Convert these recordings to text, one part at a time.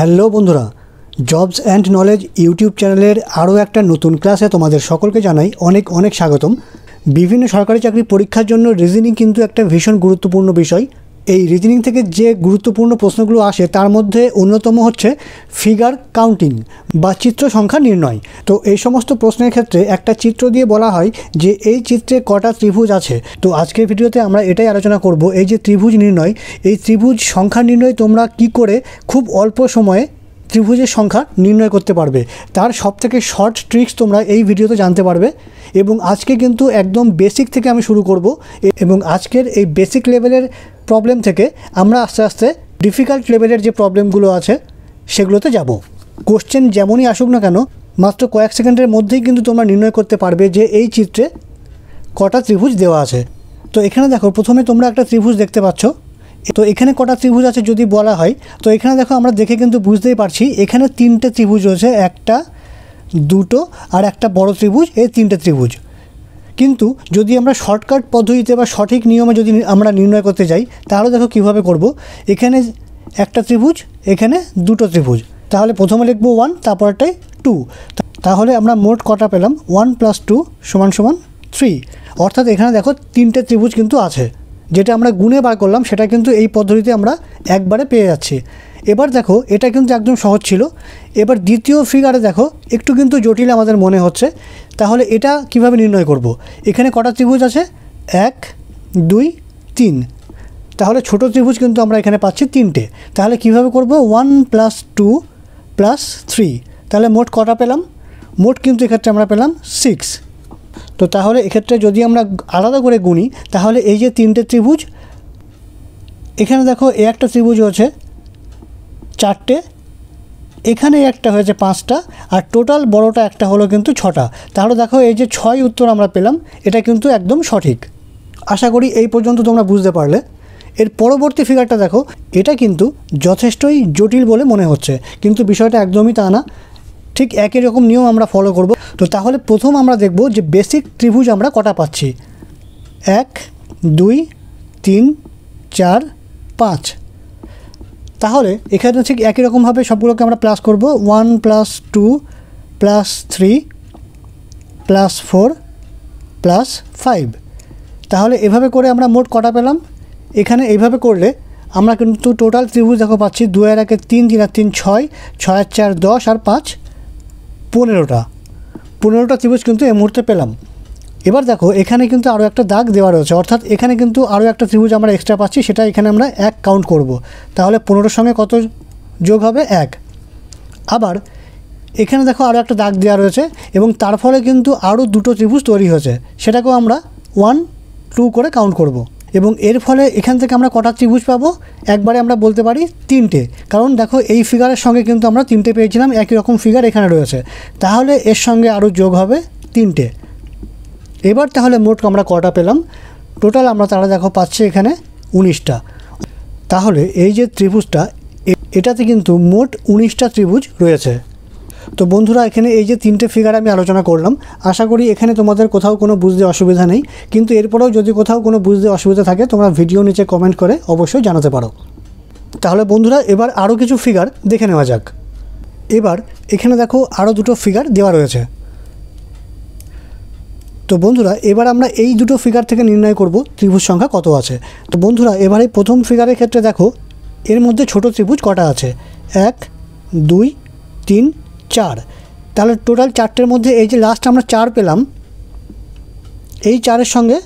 Hello বন্ধুরা jobs and knowledge YouTube চ্যানেলের আরও একটা নতুন ক্লাসে তোমাদের সকলকে জানাই অনেক অনেক স্বাগতম বিভিন্ন সরকারি চাকরি পরীক্ষার জন্য রিজনিং কিন্তু একটা ভীষণ গুরুত্বপূর্ণ বিষয় এই রিজনিং থেকে যে গুরুত্বপূর্ণ প্রশ্নগুলো আসে তার মধ্যে অন্যতম হচ্ছে ফিগার কাউন্টিং বা চিত্র সংখ্যা নির্ণয় তো এই সমস্ত প্রশ্নের ক্ষেত্রে একটা চিত্র দিয়ে বলা হয় যে এই চিত্রে কটা ত্রিভুজ আছে তো আজকের ভিডিওতে আমরা এটাই আলোচনা করব এই যে ত্রিভুজ নির্ণয় এই ত্রিভুজ সংখ্যা নির্ণয় তোমরা কি করে খুব অল্প সময়ে ত্রিভুজের সংখ্যা নির্ণয় করতে পারবে তার সবথেকে শর্ট ট্রিক্স তোমরা এই ভিডিওতে জানতে পারবে এবং আজকে কিন্তু একদম বেসিক থেকে আমি শুরু করব এবং আজকের এই বেসিক লেভেলের প্রবলেম থেকে আমরা আস্তে আস্তে ডিফিকাল্ট লেভেলের যে প্রবলেমগুলো আছে সেগুলোতে যাব কোশ্চেন যেমনই আসুক না কেন মাত্র কয়েক সেকেন্ডের মধ্যেই কিন্তু তোমরা নির্ণয় করতে পারবে যে এই চিত্রে কটা ত্রিভুজ দেওয়া আছে তো এখানে দেখো প্রথমে তোমরা একটা ত্রিভুজ দেখতে পাচ্ছ তো এখানে কটা ত্রিভুজ আছে যদি বলা হয় তো এখানে দেখো আমরা দেখে কিন্তু বুঝতেই পারছি এখানে তিনটে ত্রিভুজ রয়েছে একটা দুটো আর একটা বড় ত্রিভুজ এই তিনটে ত্রিভুজ কিন্তু যদি আমরা শর্টকাট পদ্ধতিতে বা সঠিক নিয়মে যদি আমরা নির্ণয় করতে যাই তাহলে দেখো কিভাবে করব এখানে একটা ত্রিভুজ এখানে দুটো ত্রিভুজ তাহলে প্রথমে লিখবো ওয়ান তারপরটাই টু তাহলে আমরা মোট কটা পেলাম ওয়ান প্লাস টু সমান সমান থ্রি অর্থাৎ এখানে দেখো তিনটে ত্রিভুজ কিন্তু আছে যেটা আমরা গুণে বার করলাম সেটা কিন্তু এই পদ্ধতিতে আমরা একবারে পেয়ে যাচ্ছি এবার দেখো এটা কিন্তু একদম সহজ ছিল এবার দ্বিতীয় ফিগারে দেখো একটু কিন্তু জটিল আমাদের মনে হচ্ছে তাহলে এটা কিভাবে নির্ণয় করব। এখানে কটা ত্রিভুজ আছে এক দুই তিন তাহলে ছোট ত্রিভুজ কিন্তু আমরা এখানে পাচ্ছি তিনটে তাহলে কিভাবে করব one plus two plus three তাহলে মোট কটা পেলাম মোট কিন্তু এক্ষেত্রে আমরা পেলাম সিক্স তো তাহলে এক্ষেত্রে যদি আমরা আলাদা করে গুনি তাহলে এই যে তিনটে ত্রিভুজ এখানে দেখো এ একটা ত্রিভুজ হচ্ছে চারটে এখানে একটা হয়েছে পাঁচটা আর টোটাল বড়টা একটা হলো কিন্তু ছটা তাহলে দেখো এই যে ছয় উত্তর আমরা পেলাম এটা কিন্তু একদম সঠিক আশা করি এই পর্যন্ত তোমরা বুঝতে পারলে এর পরবর্তী ফিগারটা দেখো এটা কিন্তু যথেষ্টই জটিল বলে মনে হচ্ছে কিন্তু বিষয়টা একদমই তা না ঠিক একই রকম নিয়ম আমরা ফলো করব তো তাহলে প্রথম আমরা দেখব যে বেসিক ত্রিভুজ আমরা কটা পাচ্ছি এক দুই তিন চার পাঁচ তাহলে এখানে ঠিক একই রকমভাবে সবগুলোকে আমরা প্লাস করব one plus two plus three plus four plus five তাহলে এভাবে করে আমরা মোট কটা পেলাম এখানে এইভাবে করলে আমরা কিন্তু টোটাল ত্রিভুজ দেখো পাচ্ছি দু এর একে তিন তিন আর তিন ছয় ছয় চার দশ আর পাঁচ পনেরোটা পনেরোটা ত্রিভুজ কিন্তু এই মুহূর্তে পেলাম এবার দেখো এখানে কিন্তু আরও একটা দাগ দেওয়া রয়েছে অর্থাৎ এখানে কিন্তু আরও একটা ত্রিভুজ আমরা এক্সট্রা পাচ্ছি সেটা এখানে আমরা এক কাউন্ট করব। তাহলে পনেরোর সঙ্গে কত যোগ হবে এক আবার এখানে দেখো আরও একটা দাগ দেওয়া রয়েছে এবং তার ফলে কিন্তু আরও দুটো ত্রিভুজ তৈরি হয়েছে সেটাকেও আমরা ওয়ান টু করে কাউন্ট করব। এবং এর ফলে এখান থেকে আমরা কটা ত্রিভুজ পাবো একবারে আমরা বলতে পারি তিনটে কারণ দেখো এই ফিগারের সঙ্গে কিন্তু আমরা তিনটে পেয়েছিলাম একই রকম ফিগার এখানে রয়েছে তাহলে এর সঙ্গে আরও যোগ হবে তিনটে এবার তাহলে মোট আমরা কটা পেলাম টোটাল আমরা তারা দেখো পাচ্ছি এখানে উনিশটা তাহলে এই যে ত্রিভুজটা এটাতে কিন্তু মোট উনিশটা ত্রিভুজ রয়েছে তো বন্ধুরা এখানে এই যে তিনটে ফিগার আমি আলোচনা করলাম আশা করি এখানে তোমাদের কোথাও কোনো বুঝতে অসুবিধা নেই কিন্তু এরপরেও যদি কোথাও কোনো বুঝতে অসুবিধা থাকে তোমরা ভিডিও নিচে কমেন্ট করে অবশ্যই জানাতে পারো তাহলে বন্ধুরা এবার আরও কিছু ফিগার দেখে নেওয়া যাক এবার এখানে দেখো আরও দুটো ফিগার দেওয়া রয়েছে তো বন্ধুরা এবার আমরা এই দুটো ফিগার থেকে নির্ণয় করব ত্রিভুজ সংখ্যা কত আছে তো বন্ধুরা এবারে প্রথম ফিগারের ক্ষেত্রে দেখো এর মধ্যে ছোট ত্রিভুজ কটা আছে এক দুই তিন চার তাহলে টোটাল চারটের মধ্যে এই যে লাস্ট আমরা চার পেলাম এই চারের সঙ্গে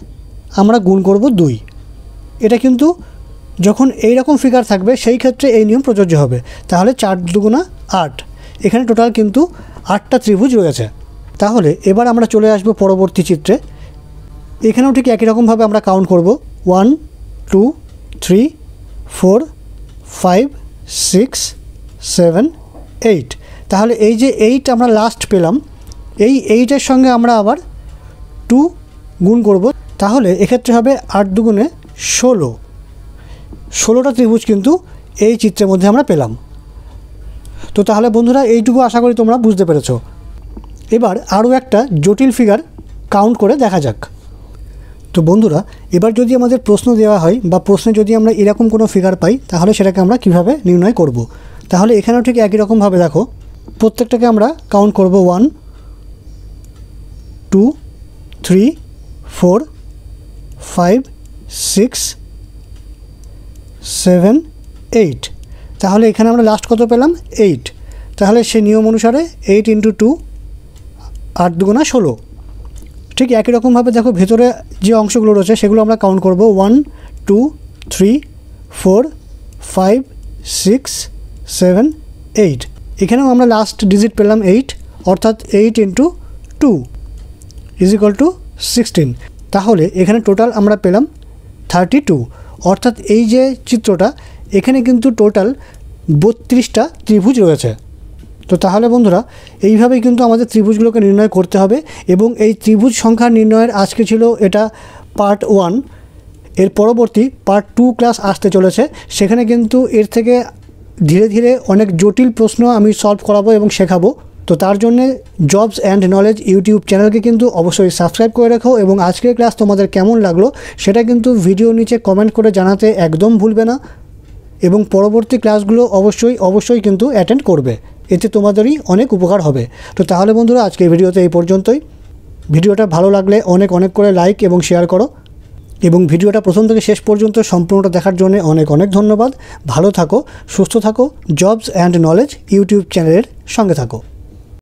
আমরা গুণ করব দুই এটা কিন্তু যখন এই রকম ফিগার থাকবে সেই ক্ষেত্রে এই নিয়ম প্রযোজ্য হবে তাহলে চার দুগুণা আট এখানে টোটাল কিন্তু আটটা ত্রিভুজ রয়েছে তাহলে এবার আমরা চলে আসব পরবর্তী চিত্রে এখানেও ঠিক একই রকমভাবে আমরা কাউন্ট করব one two three four five six seven eight তাহলে এই যে এইট আমরা লাস্ট পেলাম এই এইটের সঙ্গে আমরা আবার টু গুণ করব তাহলে এক্ষেত্রে হবে আট দুগুণে ষোলো ষোলোটা ত্রিভুজ কিন্তু এই চিত্রের মধ্যে আমরা পেলাম তো তাহলে বন্ধুরা এইটুকু আশা করি তোমরা বুঝতে পেরেছো এবার আরও একটা জটিল ফিগার কাউন্ট করে দেখা যাক তো বন্ধুরা এবার যদি আমাদের প্রশ্ন দেওয়া হয় বা প্রশ্নে যদি আমরা এরকম কোনো ফিগার পাই তাহলে সেটাকে আমরা কিভাবে নির্ণয় করব। তাহলে এখানেও ঠিক একই রকমভাবে দেখো প্রত্যেকটাকে আমরা কাউন্ট করব one two three four five six seven eight তাহলে এখানে আমরা লাস্ট কত পেলাম এইট তাহলে সেই নিয়ম অনুসারে এইট ইন্টু টু আট দুগুণা ষোলো ঠিক একই রকমভাবে দেখো ভেতরে যে অংশগুলো রয়েছে সেগুলো আমরা কাউন্ট করব one two three four five six seven eight এখানেও আমরা লাস্ট ডিজিট পেলাম এইট অর্থাৎ eight into two is equal to sixteen তাহলে এখানে টোটাল আমরা পেলাম থার্টি টু অর্থাৎ এই যে চিত্রটা এখানে কিন্তু টোটাল বত্রিশটা ত্রিভুজ রয়েছে তো তাহলে বন্ধুরা এইভাবেই কিন্তু আমাদের ত্রিভুজগুলোকে নির্ণয় করতে হবে এবং এই ত্রিভুজ সংখ্যা নির্ণয়ের আজকে ছিল এটা পার্ট ওয়ান এর পরবর্তী পার্ট টু ক্লাস আসতে চলেছে সেখানে কিন্তু এর থেকে ধীরে ধীরে অনেক জটিল প্রশ্ন আমি সলভ করাবো এবং শেখাবো তো তার জন্যে জবস অ্যান্ড নলেজ ইউটিউব চ্যানেলকে কিন্তু অবশ্যই সাবস্ক্রাইব করে রাখো এবং আজকের ক্লাস তোমাদের কেমন লাগলো সেটা কিন্তু ভিডিও নিচে কমেন্ট করে জানাতে একদম ভুলবে না এবং পরবর্তী ক্লাসগুলো অবশ্যই অবশ্যই কিন্তু অ্যাটেন্ড করবে এতে তোমাদেরই অনেক উপকার হবে তো তাহলে বন্ধুরা আজকে ভিডিওতে এই পর্যন্তই ভিডিওটা ভালো লাগলে অনেক অনেক করে লাইক এবং শেয়ার করো এবং ভিডিওটা প্রথম থেকে শেষ পর্যন্ত সম্পূর্ণটা দেখার জন্য অনেক অনেক ধন্যবাদ ভালো থাকো সুস্থ থাকো জবস অ্যান্ড নলেজ ইউটিউব চ্যানেলের সঙ্গে থাকো